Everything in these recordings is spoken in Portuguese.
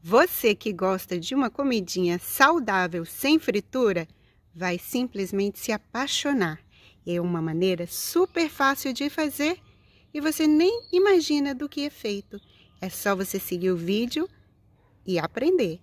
Você que gosta de uma comidinha saudável sem fritura vai simplesmente se apaixonar. É uma maneira super fácil de fazer e você nem imagina do que é feito. É só você seguir o vídeo e aprender.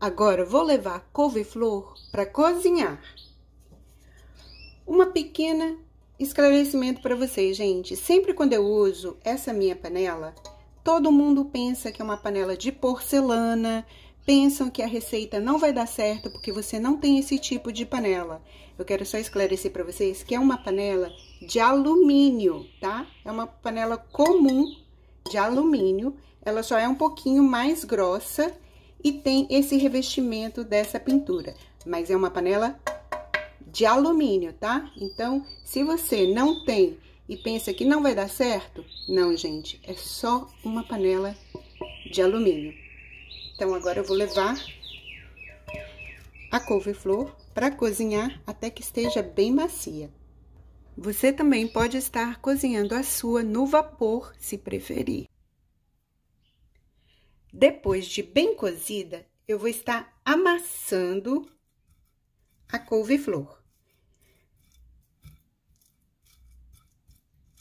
Agora vou levar couve-flor para cozinhar. Uma pequena esclarecimento para vocês, gente. Sempre quando eu uso essa minha panela, todo mundo pensa que é uma panela de porcelana, pensam que a receita não vai dar certo porque você não tem esse tipo de panela. Eu quero só esclarecer para vocês que é uma panela de alumínio, tá? É uma panela comum de alumínio, ela só é um pouquinho mais grossa e tem esse revestimento dessa pintura, mas é uma panela de alumínio, tá? Então, se você não tem e pensa que não vai dar certo, não, gente, é só uma panela de alumínio. Então, agora eu vou levar a couve-flor para cozinhar até que esteja bem macia. Você também pode estar cozinhando a sua no vapor, se preferir. Depois de bem cozida, eu vou estar amassando a couve-flor.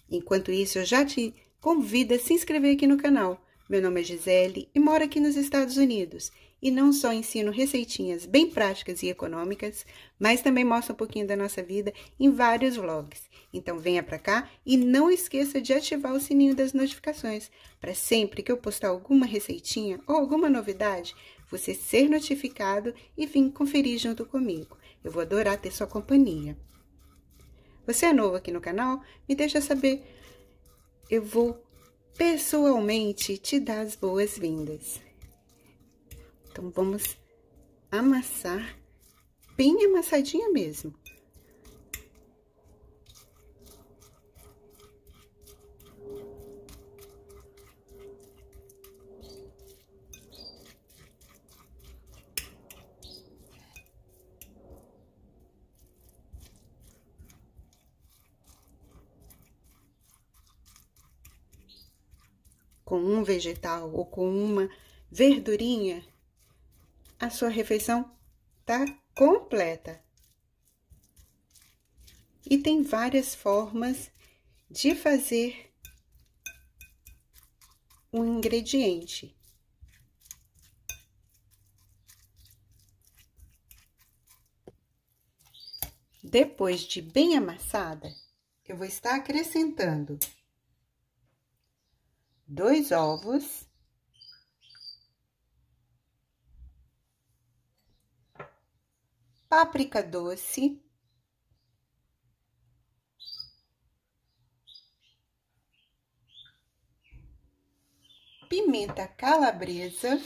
Enquanto isso, eu já te convido a se inscrever aqui no canal. Meu nome é Gisele e moro aqui nos Estados Unidos e não só ensino receitinhas bem práticas e econômicas, mas também mostro um pouquinho da nossa vida em vários vlogs. Então venha para cá e não esqueça de ativar o sininho das notificações para sempre que eu postar alguma receitinha ou alguma novidade, você ser notificado e vir conferir junto comigo. Eu vou adorar ter sua companhia. Você é novo aqui no canal? Me deixa saber. Eu vou pessoalmente te dar as boas-vindas. Então, vamos amassar bem amassadinha mesmo. com um vegetal ou com uma verdurinha a sua refeição tá completa. E tem várias formas de fazer um ingrediente. Depois de bem amassada, eu vou estar acrescentando dois ovos, páprica doce, pimenta calabresa.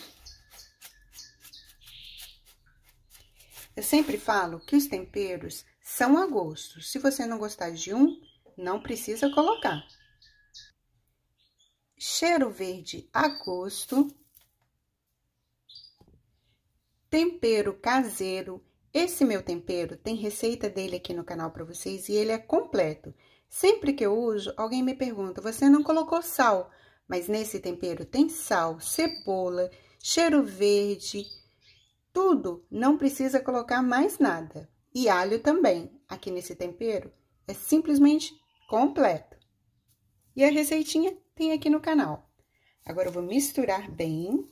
Eu sempre falo que os temperos são a gosto. Se você não gostar de um, não precisa colocar. Cheiro verde a gosto. Tempero caseiro esse meu tempero tem receita dele aqui no canal para vocês e ele é completo. Sempre que eu uso, alguém me pergunta, você não colocou sal? Mas nesse tempero tem sal, cebola, cheiro verde, tudo. Não precisa colocar mais nada. E alho também. Aqui nesse tempero é simplesmente completo. E a receitinha tem aqui no canal. Agora eu vou misturar bem.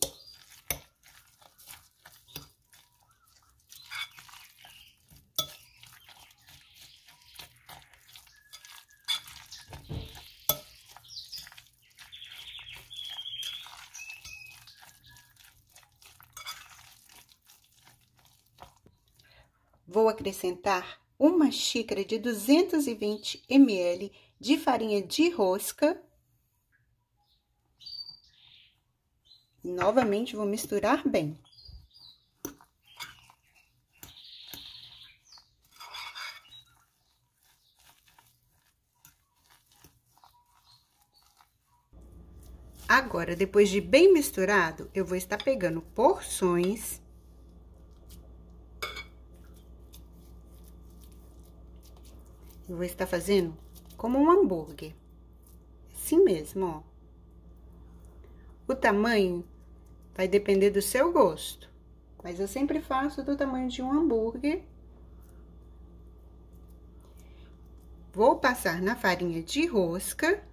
Vou acrescentar uma xícara de 220 ml de farinha de rosca. Novamente, vou misturar bem. Agora, depois de bem misturado, eu vou estar pegando porções Eu vou estar tá fazendo como um hambúrguer. Assim mesmo, ó. O tamanho vai depender do seu gosto. Mas eu sempre faço do tamanho de um hambúrguer. Vou passar na farinha de rosca.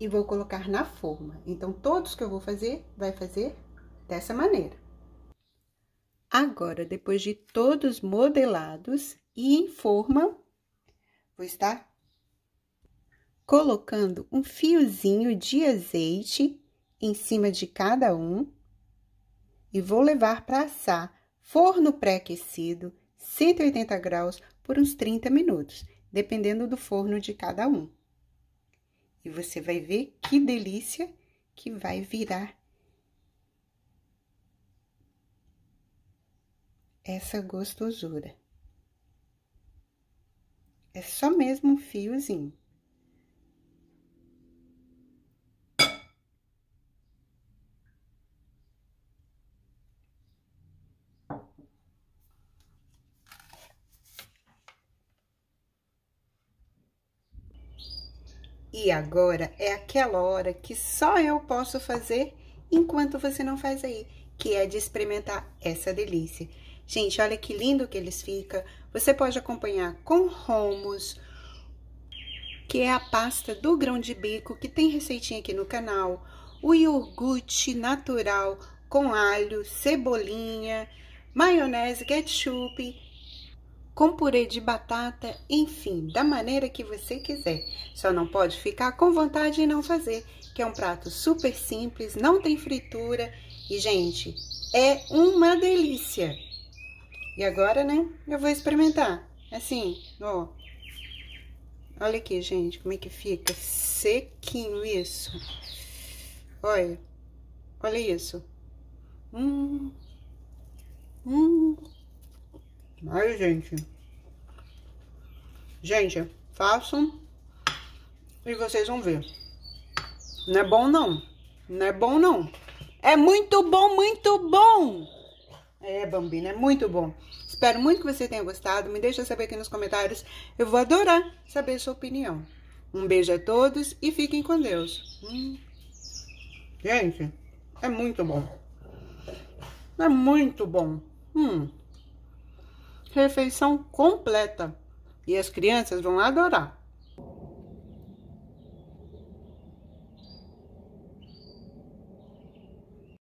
e vou colocar na forma. Então, todos que eu vou fazer, vai fazer dessa maneira. Agora, depois de todos modelados e em forma, vou estar colocando um fiozinho de azeite em cima de cada um e vou levar para assar forno pré-aquecido 180 graus por uns 30 minutos, dependendo do forno de cada um. E você vai ver que delícia que vai virar essa gostosura. É só mesmo um fiozinho. E agora é aquela hora que só eu posso fazer enquanto você não faz aí, que é de experimentar essa delícia. Gente, olha que lindo que eles ficam. Você pode acompanhar com romos, que é a pasta do grão de bico, que tem receitinha aqui no canal. O iogurte natural com alho, cebolinha, maionese, ketchup com purê de batata, enfim, da maneira que você quiser. Só não pode ficar com vontade e não fazer, que é um prato super simples, não tem fritura e, gente, é uma delícia. E agora, né, eu vou experimentar. Assim, ó. Olha aqui, gente, como é que fica sequinho isso. Olha, olha isso. Hum, hum. Ai, gente. Gente, façam e vocês vão ver. Não é bom, não. Não é bom, não. É muito bom, muito bom! É, Bambina, é muito bom. Espero muito que você tenha gostado. Me deixa saber aqui nos comentários. Eu vou adorar saber a sua opinião. Um beijo a todos e fiquem com Deus. Hum. Gente, é muito bom. É muito bom. Hum refeição completa. E as crianças vão adorar.